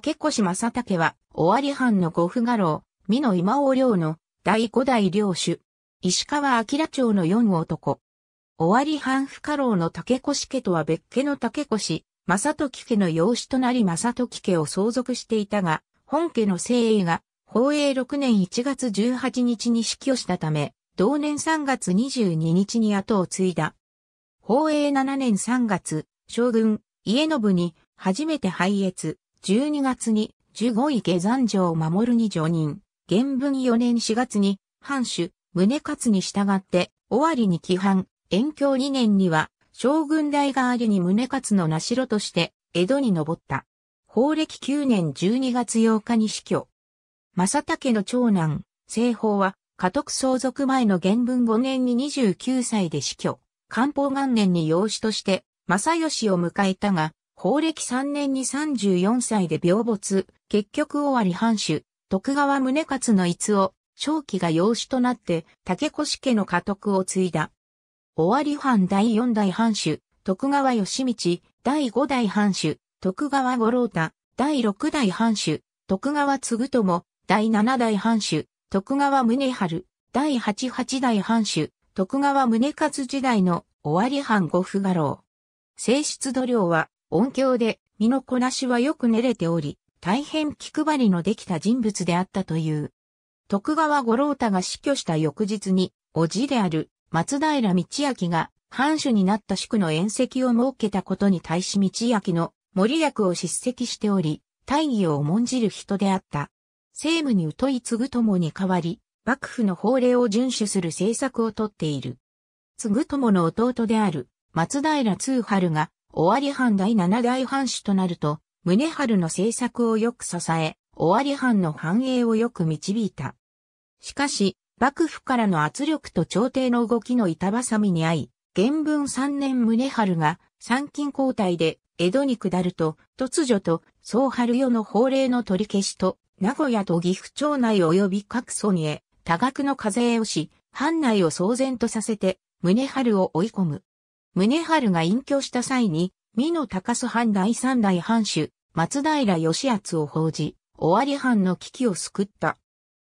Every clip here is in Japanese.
竹越正竹は、尾張藩の五府画廊、美濃今尾領の第五代領主。石川明町の四男。尾張藩府家老の竹越家とは別家の竹越、正時家の養子となり正時家を相続していたが、本家の精鋭が、宝永6年1月18日に死去したため、同年3月22日に後を継いだ。宝永7年3月、将軍、家信に初めて拝謁。12月に15位下山城を守るに助任。元文4年4月に藩主、宗勝に従って尾張に帰藩。延享2年には将軍代代わりに宗勝の名城として江戸に登った。法暦9年12月8日に死去。正竹の長男、西法は、家督相続前の元文5年に29歳で死去。漢方元年に養子として、正義を迎えたが、公暦3年に34歳で病没、結局尾張藩主、徳川宗勝の逸を、正気が養子となって、竹越家の家督を継いだ。尾張藩第4代藩主、徳川義道、第5代藩主、徳川五郎太、第6代藩主、徳川継友、第7代藩主、徳川宗春、第88代藩主、徳川宗勝時代の尾張藩五夫画老。正室度量は、音響で身のこなしはよく練れており、大変気配りのできた人物であったという。徳川五郎太が死去した翌日に、叔父である松平道明が藩主になった宿の宴席を設けたことに対し道明の森役を叱責しており、大義を重んじる人であった。政務に疎い継ぐともに代わり、幕府の法令を遵守する政策をとっている。継ぐともの弟である松平通春が尾張藩第七代藩主となると、宗春の政策をよく支え、尾張藩の繁栄をよく導いた。しかし、幕府からの圧力と朝廷の動きの板挟みに遭い、元文三年宗春が参勤交代で江戸に下ると、突如と総春世の法令の取り消しと、名古屋と岐阜町内及び各村へ多額の課税をし、藩内を騒然とさせて、宗春を追い込む。宗春が隠居した際に、美濃高須藩第三代藩主、松平義厚を報じ、尾張藩の危機を救った。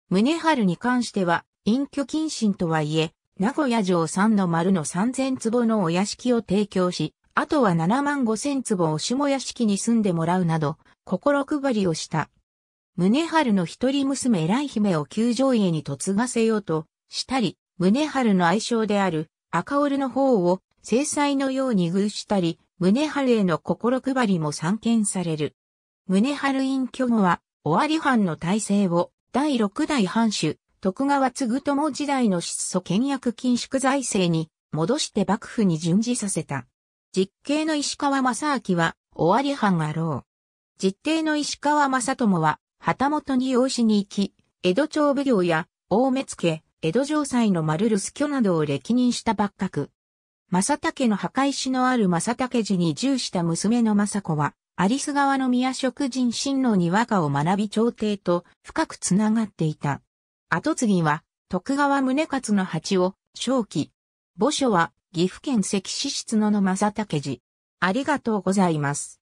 宗春に関しては、隠居謹慎とはいえ、名古屋城三の丸の三千坪のお屋敷を提供し、あとは七万五千坪を下屋敷に住んでもらうなど、心配りをした。宗春の一人娘い姫を旧城家に嫁がせようとしたり、宗春の愛称である赤織の方を制裁のように遇したり、宗春への心配りも散見される。宗春隠居後は、尾張藩の体制を、第六代藩主、徳川継友時代の質素倹約緊縮財政に、戻して幕府に準じさせた。実刑の石川正明は、尾張藩がう。実刑の石川正友は、旗本に養子に行き、江戸町奉行や、大目付、江戸城塞の丸留守居などを歴任した幕閣。正竹の墓石のある正竹寺に従した娘の政子は、有栖川の宮職人親王に和歌を学び朝廷と深くつながっていた。後継ぎは、徳川宗勝の八を、正気。墓所は、岐阜県関市室野の正竹寺。ありがとうございます。